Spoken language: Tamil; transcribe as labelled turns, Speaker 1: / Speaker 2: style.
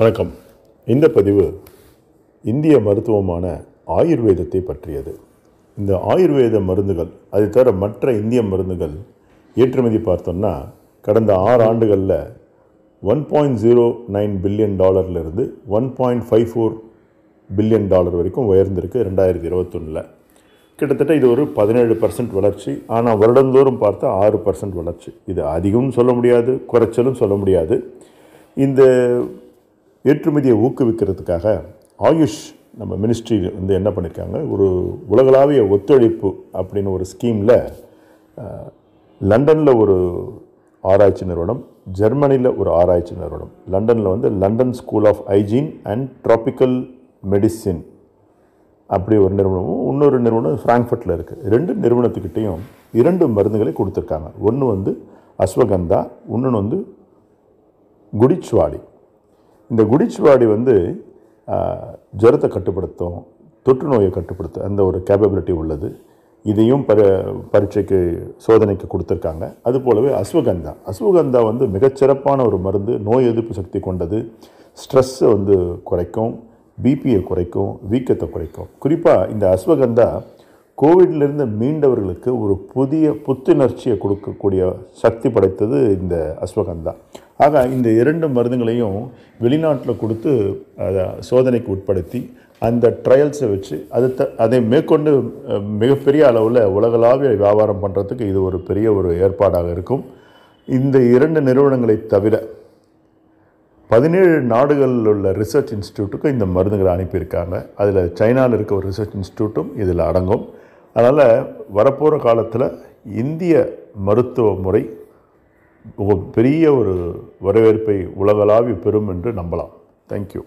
Speaker 1: வணக்கம் இந்த பதிவு இந்திய மருத்துவமான ஆயுர்வேதத்தை பற்றியது இந்த ஆயுர்வேத மருந்துகள் அதை தவிர மற்ற இந்திய மருந்துகள் ஏற்றுமதி பார்த்தோம்னா கடந்த ஆறு ஆண்டுகளில் one point zero nine billion டாலர்லேருந்து one point five four billion dollar வரைக்கும் உயர்ந்திருக்கு ரெண்டாயிரத்தி இருபத்தொன்னில் கிட்டத்தட்ட இது ஒரு பதினேழு பர்சன்ட் வளர்ச்சி ஆனால் வருடந்தோறும் பார்த்தா ஆறு பர்சன்ட் வளர்ச்சி இது அதிகம்னு சொல்ல முடியாது குறைச்சலும் சொல்ல முடியாது இந்த ஏற்றுமதியை ஊக்குவிக்கிறதுக்காக ஆயுஷ் நம்ம மினிஸ்ட்ரி வந்து என்ன பண்ணியிருக்காங்க ஒரு உலகளாவிய ஒத்துழைப்பு அப்படின்னு ஒரு ஸ்கீமில் லண்டனில் ஒரு ஆராய்ச்சி நிறுவனம் ஜெர்மனியில் ஒரு ஆராய்ச்சி நிறுவனம் லண்டனில் வந்து London school of hygiene and tropical medicine அப்படி ஒரு நிறுவனமும் இன்னொரு நிறுவனம் ஃப்ராங்க்ஃபர்ட்டில் இருக்குது ரெண்டு நிறுவனத்துக்கிட்டேயும் இரண்டு மருந்துகளை கொடுத்துருக்காங்க ஒன்று வந்து அஸ்வகந்தா இன்னொன்று வந்து குடிச்சுவாடி இந்த குடிச்சுவாடி வந்து ஜுரத்தை கட்டுப்படுத்தும் தொற்று நோயை கட்டுப்படுத்தும் அந்த ஒரு கேப்பபிலிட்டி உள்ளது இதையும் பரி பரீட்சைக்கு சோதனைக்கு கொடுத்துருக்காங்க அது போலவே அஸ்வகந்தா அஸ்வகந்தா வந்து மிகச்சிறப்பான ஒரு மருந்து நோய் எதிர்ப்பு சக்தி கொண்டது ஸ்ட்ரெஸ்ஸை வந்து குறைக்கும் பிபியை குறைக்கும் வீக்கத்தை குறைக்கும் குறிப்பாக இந்த அஸ்வகந்தா கோவிட்லேருந்து மீண்டவர்களுக்கு ஒரு புதிய புத்துணர்ச்சியை கொடுக்கக்கூடிய சக்தி படைத்தது இந்த அஸ்வகந்தா ஆக இந்த இரண்டு மருந்துகளையும் வெளிநாட்டில் கொடுத்து அதை சோதனைக்கு உட்படுத்தி அந்த ட்ரையல்ஸை வச்சு அது த அதை மேற்கொண்டு மிகப்பெரிய அளவில் உலகளாவிய வியாபாரம் பண்ணுறதுக்கு இது ஒரு பெரிய ஒரு ஏற்பாடாக இருக்கும் இந்த இரண்டு நிறுவனங்களை தவிர பதினேழு நாடுகளில் உள்ள ரிசர்ச் இன்ஸ்டியூட்டுக்கும் இந்த மருந்துகளை அனுப்பியிருக்காங்க அதில் சைனாவில் இருக்க ஒரு ரிசர்ச் இன்ஸ்டியூட்டும் இதில் அடங்கும் அதனால் வரப்போகிற காலத்தில் இந்திய மருத்துவ முறை பெரிய ஒரு வரவேற்பை உலகளாவி பெறும் என்று நம்பலாம் தேங்க்யூ